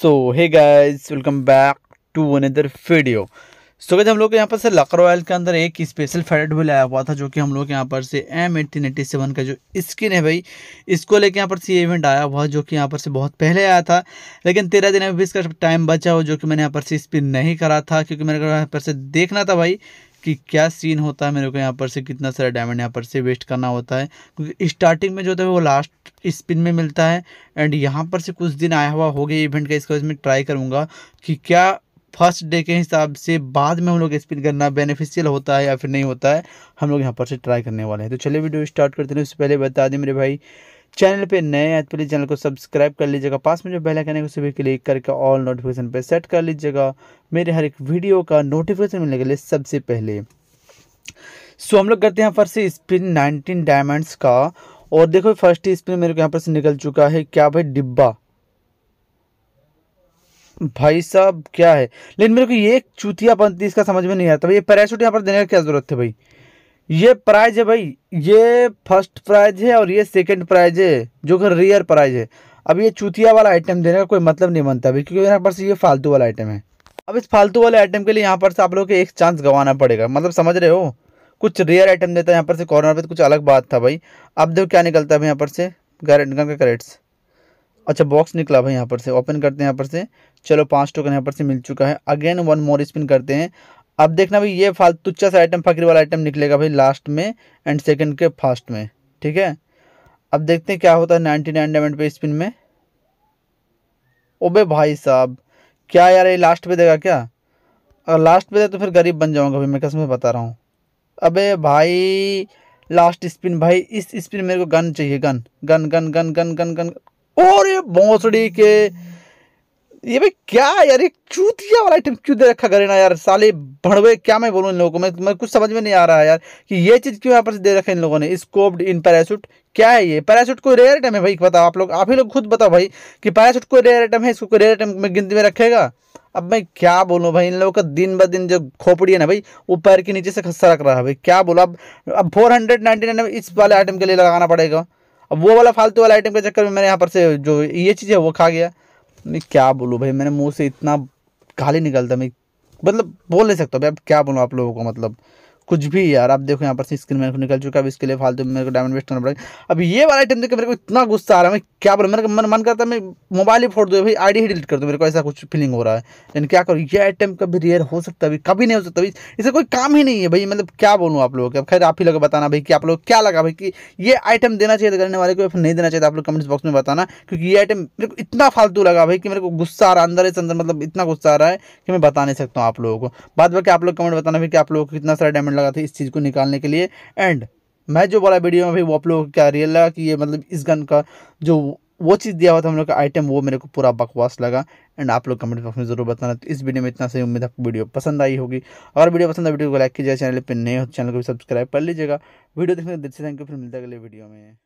so hey guys welcome back to another video so गए हम लोग यहाँ पर से लकर ऑयल के अंदर एक स्पेशल फेडेट भी लाया हुआ था जो कि हम लोग यहाँ पर से एम एटीन एटी सेवन का जो स्किन है भाई इसको लेके यहाँ पर से ये इवेंट आया हुआ जो कि यहाँ पर से बहुत पहले आया था लेकिन तेरह दिन अभी इसका टाइम बचा हो जो कि मैंने यहाँ पर से स्पिन नहीं करा था क्योंकि मेरे को यहाँ पर से देखना था भाई कि क्या सीन होता है मेरे को यहाँ पर से कितना सारा डायमंड यहाँ पर से वेस्ट करना होता है क्योंकि स्टार्टिंग में जो होता है वो लास्ट स्पिन में मिलता है एंड यहाँ पर से कुछ दिन आया हुआ हो गया इवेंट का इसका इसमें ट्राई करूँगा कि क्या फर्स्ट डे के हिसाब से बाद में हम लोग स्पिन करना बेनिफिशियल होता है या फिर नहीं होता है हम लोग यहाँ पर से ट्राई करने वाले हैं तो चले वीडियो स्टार्ट करते हैं उससे पहले बता दें मेरे भाई चैनल पे नए हैं तो प्लीज़ चैनल को सब्सक्राइब कर लीजिएगा पास में जो बेल आइकन है उसे भी क्लिक करके ऑल नोटिफिकेशन पे सेट कर लीजिएगा मेरे हर एक वीडियो का नोटिफिकेशन मिलने के लिए सबसे पहले सो हम लोग करते हैं फर्स्ट से स्पिन नाइनटीन डायमंड्स का और देखो फर्स्ट स्पिन मेरे को यहाँ पर से निकल चुका है क्या भाई डिब्बा भाई साहब क्या है लेकिन मेरे को ये चूतिया चूतियापंथी इसका समझ में नहीं आता भाई ये पैराशूट यहाँ पर देने का क्या जरूरत है भाई ये प्राइज है भाई ये फर्स्ट प्राइज है और ये सेकंड प्राइज है जो कि रियर प्राइज है अब ये चूतिया वाला आइटम देने का कोई मतलब नहीं बनता अभी क्योंकि यहाँ पर से ये फालतू वाला आइटम है अब इस फालतू वाले आइटम के लिए यहाँ पर से आप लोग एक चांस गंवाना पड़ेगा मतलब समझ रहे हो कुछ रेयर आइटम देता है यहाँ पर से कॉर्नर पर तो कुछ अलग बात था भाई अब देखो क्या निकलता है यहाँ पर से गन का करेट्स अच्छा बॉक्स निकला भाई यहाँ पर से ओपन करते हैं यहाँ पर से चलो पाँच टोकन यहाँ पर से मिल चुका है अगेन वन मोर स्पिन करते हैं अब देखना भाई ये फालतूचा सा आइटम फकरी वाला आइटम निकलेगा भाई लास्ट में एंड सेकंड के फास्ट में ठीक है अब देखते हैं क्या होता है नाइनटी नाइन डायमंड पे स्पिन में ओबे भाई साहब क्या यार ये लास्ट पे देगा क्या अगर लास्ट पे दे तो फिर गरीब बन जाऊँगा भाई मैं कसम से बता रहा हूँ अबे भाई लास्ट स्पिन भाई इस स्पिन मेरे को गन चाहिए gun gun gun gun gun gun gun और ये भोसड़ी के ये भाई क्या यार एक चूतिया वाला आइटम क्यों दे रखा करे ना यार साले भड़वे क्या मैं बोलूँ इन लोगों को मैं, मैं कुछ समझ में नहीं आ रहा है यार कि ये चीज़ क्यों यहाँ पर दे रखा है इन लोगों ने स्कोप्ड इन पैराशूट क्या है ये पैराशूट कोई रेयर आइटम है भाई बताओ आप लोग आप ही लोग खुद बताओ भाई कि पैरासूट कोई रेयर आइटम है इसको कोई रेयर आइटम में गिनती में रखेगा अब मैं क्या बोलूँ भाई इन लोगों का दिन ब दिन जो खोपड़ी है ना भाई वो पैर के नीचे से रख रहा है भाई क्या बोलो अब अब फोर हंड्रेड नाइनटी नाइन इस वाले आइटम के लिए लगाना पड़ेगा अब वो वाला फालतू वाला आइटम के चक्कर में मैंने यहाँ पर से जो ये चीज़ है वो खा गया नहीं क्या बोलूँ भाई मैंने मुंह से इतना गाली निकलता मैं मतलब बोल नहीं सकता भाई अब क्या बोलूँ आप लोगों को मतलब कुछ भी यार आप देखो यहाँ पर से स्क्रीन मेरे को निकल चुका है अब इसके लिए फालतू मेरे को डायमंड वेस्ट करना पड़ेगा अब ये वाला आइटम देखिए मेरे को इतना गुस्सा आ रहा है मैं क्या बोला मेरे मन मन करता है मैं मोबाइल ही फोड़ दूँ भाई आईडी ही डिलीट कर दूँ मेरे को ऐसा कुछ फीलिंग हो रहा है लेकिन क्या करूँ ये आइटम कभी रेयर हो सकता है कभी नहीं हो सकता इसे कोई काम ही नहीं है भाई मतलब क्या बोलूँ आप लोगों के खैर आप ही लोग बताना भाई कि आप लोग क्या लगा भाई कि ये आइटम देना चाहिए करने वाले को नहीं देना चाहिए आप लोग कमेंट्स बॉक्स में बताना क्योंकि ये आइटम मेरे को इतना फालतू लगा भाई कि मेरे को गुस्सा आ रहा है अंदर से अंदर मतलब इतना गुस्सा आ रहा है कि मैं बता नहीं सकता हूँ आप लोगों को बाद बाकी आप लोग कमेंट बताना भाई कि आप लोगों को कितना सारा डायमंड कमेंट लगा था इस चीज़ को निकालने के लिए एंड मैं जो बोला वीडियो में भी वो आप लोगों को क्या रियल लगा कि ये मतलब इस गन का जो वो चीज़ दिया हुआ था हम लोग का आइटम वो मेरे को पूरा बकवास लगा एंड आप लोग कमेंट बॉक्स में जरूर बताना तो इस वीडियो में इतना सही उम्मीद आपको वीडियो पसंद आई होगी अगर वीडियो पसंद है वीडियो को लाइक कीजिए चैनल पर नए हो तो चैनल को भी सब्सक्राइब कर लीजिएगा वीडियो देखने के दिल थैंक यू फिर मिलता है अगले वीडियो में